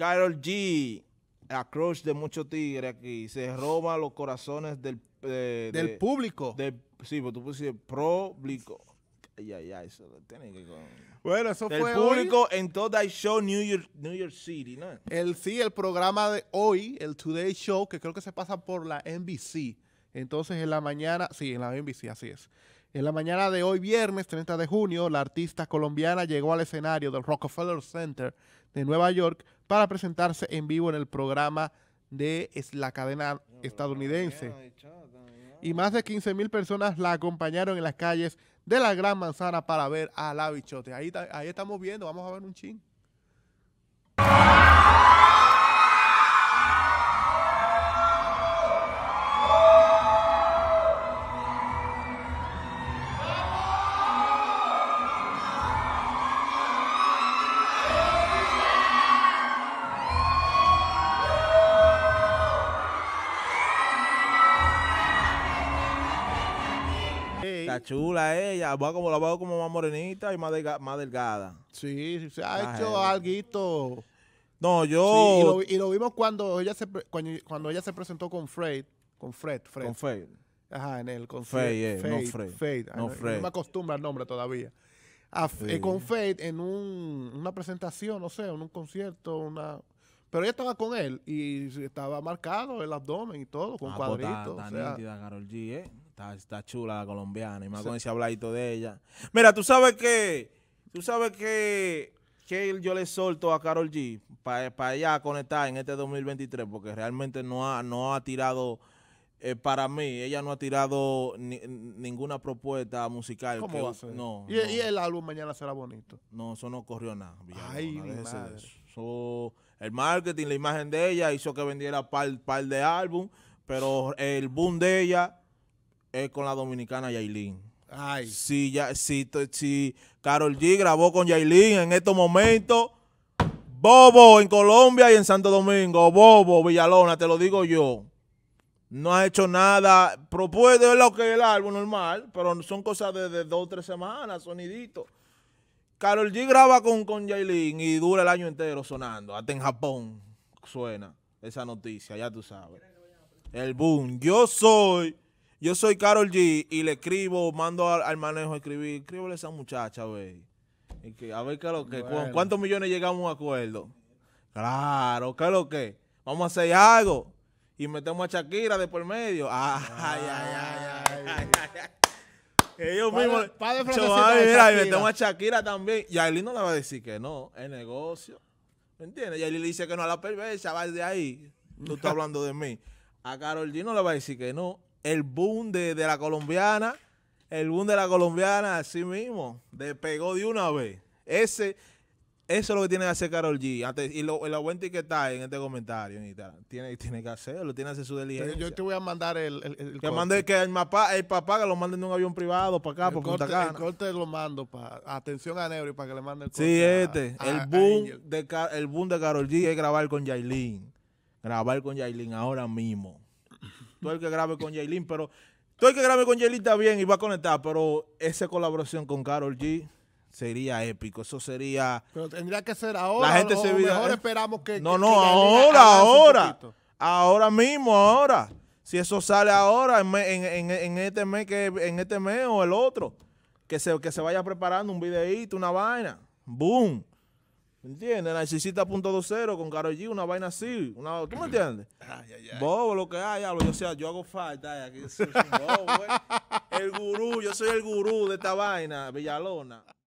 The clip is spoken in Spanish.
Carol G, la crush de mucho tigre aquí, se roba los corazones del... Eh, público. sí, pues tú pusiste público. Ya, ya, eso lo tiene que... Bueno, eso el público en Today Show New York, New York City, ¿no? El, sí, el programa de hoy, el Today Show, que creo que se pasa por la NBC. Entonces, en la mañana, sí, en la NBC, así es. En la mañana de hoy, viernes 30 de junio, la artista colombiana llegó al escenario del Rockefeller Center de Nueva York para presentarse en vivo en el programa de la cadena estadounidense. Y más de 15 mil personas la acompañaron en las calles de la Gran Manzana para ver a la bichote. Ahí, ahí estamos viendo, vamos a ver un ching. Está chula ella. Va como, la veo como más morenita y más, más delgada. Sí, se ha hecho algo. No, yo. y, lo, vimos cuando ella se, cuando, cuando, ella se presentó con Fred. Con Fred, Fred. Con Fred. Ajá, en el con eh, Fade, no Fred. No, me acostumbra al nombre todavía. Eh, con Fade en un, una presentación, no sé, en un concierto, una, pero ella estaba con él y estaba marcado el abdomen y todo, con ah, pues, cuadritos. Eh. Está, Está, chula la colombiana. Y más con ese habladito de ella. Mira, tú sabes que. Tú sabes que. Que yo le solto a Carol G para ella conectar en este 2023, porque realmente no ha, no ha tirado eh, para mí, ella no ha tirado ninguna propuesta musical. ¿Cómo va a ser? E, no, ¿Y, el álbum mañana será bonito. No, eso no corrió nada. Ay, mi madre. el marketing, la imagen de ella hizo que vendiera par, par de álbum, pero el boom de ella es con la dominicana Yailin. Ay. Si, ya, Carol G grabó con Yailin en estos momentos, Bobo en Colombia y en Santo Domingo, Bobo Villalona, te lo digo yo no ha hecho nada. Propuede lo que es el álbum normal, pero son cosas de, dos o tres semanas, soniditos. Carol G graba con, con Jailin y dura el año entero sonando. Hasta en Japón suena esa noticia, ya tú sabes. El boom. Yo soy, yo soy Carol G y le escribo, mando al, manejo a escribir, escríbele a esa muchacha, güey. A ver qué es lo que, cuántos millones llegamos a un acuerdo. Claro, qué es lo que. Vamos a hacer algo y metemos a Shakira de por medio. Ah, ay, ay, ay, ay. Ellos mismos. Padre y metemos a Shakira también. Y no le va a decir que no, es negocio. ¿Me entiendes? Y le dice que no a la perversa, va de ahí. No está hablando de mí. A Carol G no le va a decir que no. El boom de, la colombiana, el boom de la colombiana, así mismo, despegó de una vez. Ese eso es lo que tiene que hacer Carol G. y lo, lo y que está en este comentario. Tiene, tiene que hacerlo, tiene que hacer su diligencia. Yo te voy a mandar el. el, que, mande, que el, papá, el papá que lo mande en un avión privado para acá, el por corte, El corte lo mando para. Atención a y para que le mande el corte. Sí, este. el, boom de, el boom de Carol G es grabar con Yailin. Grabar con Yailin ahora mismo. Tú el que grabe con Yailin, pero. Tú el que grabe con Yailin está bien y va a conectar, pero esa colaboración con Carol G. Sería épico, eso sería. Pero tendría que ser ahora. La gente mejor esperamos que. No, no, ahora, ahora. Ahora mismo, ahora. Si eso sale ahora, en, este mes que, en este mes o el otro, que se, que se vaya preparando un videíto, una vaina. ¡Boom! ¿Entiendes? punto con Karol G, una vaina así. ¿Tú me entiendes? Bobo, lo que hay, Yo, sea, yo hago falta. Eh. el gurú, yo soy el gurú de esta vaina, Villalona.